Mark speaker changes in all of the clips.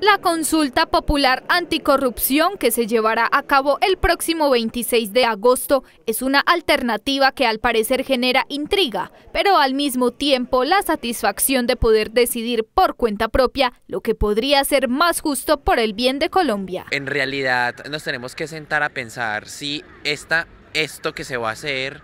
Speaker 1: La consulta popular anticorrupción que se llevará a cabo el próximo 26 de agosto es una alternativa que al parecer genera intriga, pero al mismo tiempo la satisfacción de poder decidir por cuenta propia lo que podría ser más justo por el bien de Colombia.
Speaker 2: En realidad nos tenemos que sentar a pensar si esta, esto que se va a hacer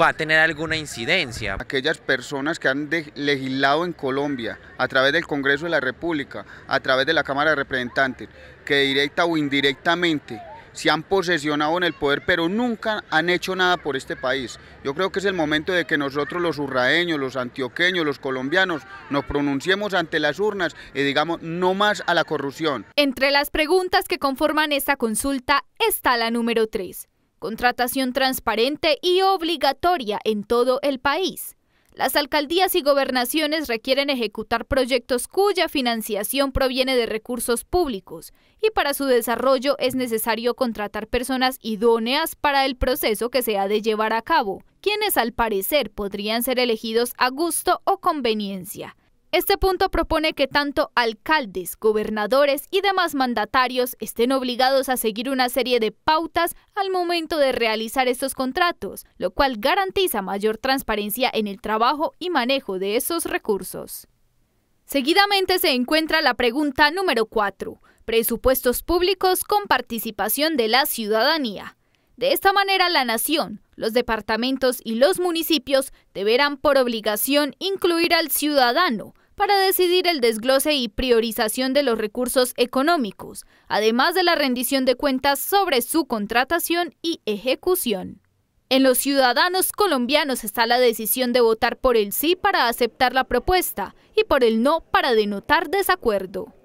Speaker 2: va a tener alguna incidencia. Aquellas personas que han legislado en Colombia a través del Congreso de la República, a través de la Cámara de Representantes, que directa o indirectamente se han posesionado en el poder, pero nunca han hecho nada por este país. Yo creo que es el momento de que nosotros los urraeños, los antioqueños, los colombianos, nos pronunciemos ante las urnas y digamos no más a la corrupción.
Speaker 1: Entre las preguntas que conforman esta consulta está la número 3 contratación transparente y obligatoria en todo el país. Las alcaldías y gobernaciones requieren ejecutar proyectos cuya financiación proviene de recursos públicos y para su desarrollo es necesario contratar personas idóneas para el proceso que se ha de llevar a cabo, quienes al parecer podrían ser elegidos a gusto o conveniencia. Este punto propone que tanto alcaldes, gobernadores y demás mandatarios estén obligados a seguir una serie de pautas al momento de realizar estos contratos, lo cual garantiza mayor transparencia en el trabajo y manejo de esos recursos. Seguidamente se encuentra la pregunta número 4, presupuestos públicos con participación de la ciudadanía. De esta manera la nación, los departamentos y los municipios deberán por obligación incluir al ciudadano para decidir el desglose y priorización de los recursos económicos, además de la rendición de cuentas sobre su contratación y ejecución. En los ciudadanos colombianos está la decisión de votar por el sí para aceptar la propuesta y por el no para denotar desacuerdo.